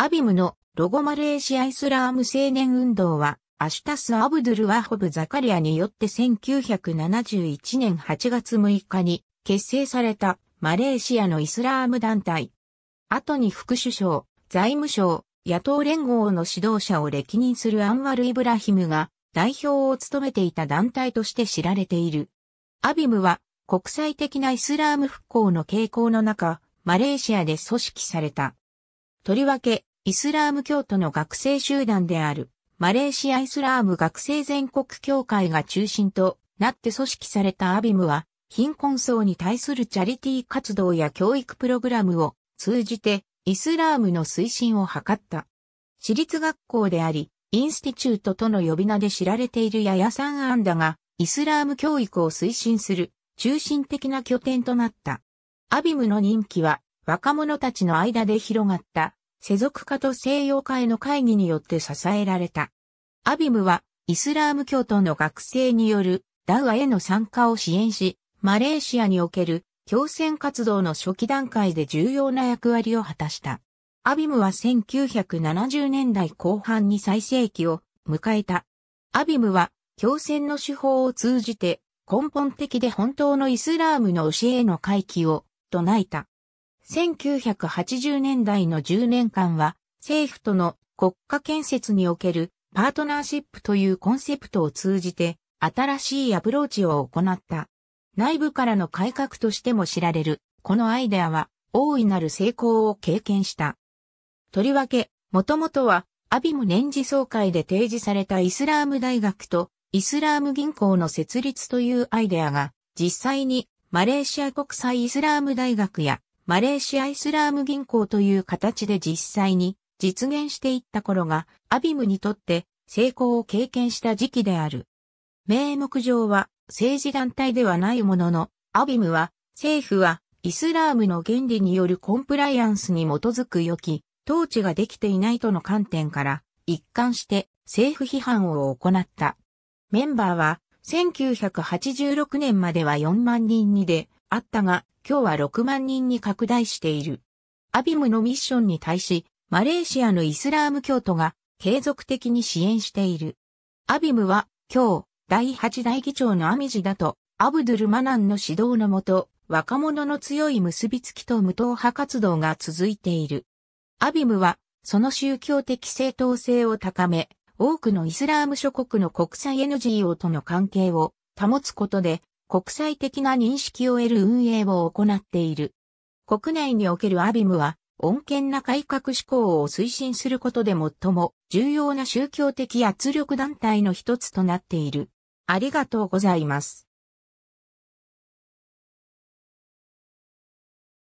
アビムのロゴマレーシアイスラーム青年運動は、アシュタス・アブドゥル・ワホブ・ザカリアによって1971年8月6日に結成されたマレーシアのイスラーム団体。後に副首相、財務省、野党連合の指導者を歴任するアンワル・イブラヒムが代表を務めていた団体として知られている。アビムは国際的なイスラーム復興の傾向の中、マレーシアで組織された。とりわけ、イスラーム教徒の学生集団である、マレーシアイスラーム学生全国協会が中心となって組織されたアビムは、貧困層に対するチャリティー活動や教育プログラムを通じてイスラームの推進を図った。私立学校であり、インスティチュートとの呼び名で知られているヤヤサンアンダが、イスラーム教育を推進する中心的な拠点となった。アビムの任期は若者たちの間で広がった世俗化と西洋化への会議によって支えられた。アビムはイスラーム教徒の学生によるダウアへの参加を支援し、マレーシアにおける共戦活動の初期段階で重要な役割を果たした。アビムは1970年代後半に最盛期を迎えた。アビムは共戦の手法を通じて根本的で本当のイスラームの教えへの回帰を唱えた。1980年代の10年間は、政府との国家建設におけるパートナーシップというコンセプトを通じて、新しいアプローチを行った。内部からの改革としても知られる、このアイデアは、大いなる成功を経験した。とりわけ、もともとは、アビム年次総会で提示されたイスラーム大学とイスラーム銀行の設立というアイデアが、実際にマレーシア国際イスラーム大学やマレーシアイスラーム銀行という形で実際に実現していった頃が、アビムにとって成功を経験した時期である。名目上は政治団体ではないものの、アビムは政府はイスラームの原理によるコンプライアンスに基づく良き統治ができていないとの観点から一貫して政府批判を行った。メンバーは1986年までは4万人にであったが今日は6万人に拡大している。アビムのミッションに対し、マレーシアのイスラーム教徒が継続的に支援している。アビムは、今日、第8代議長のアミジだと、アブドゥルマナンの指導のもと、若者の強い結びつきと無党派活動が続いている。アビムは、その宗教的正当性を高め、多くのイスラーム諸国の国際 NGO との関係を保つことで、国際的な認識を得る運営を行っている。国内におけるアビムは、穏健な改革志向を推進することで最も重要な宗教的圧力団体の一つとなっている。ありがとうございます。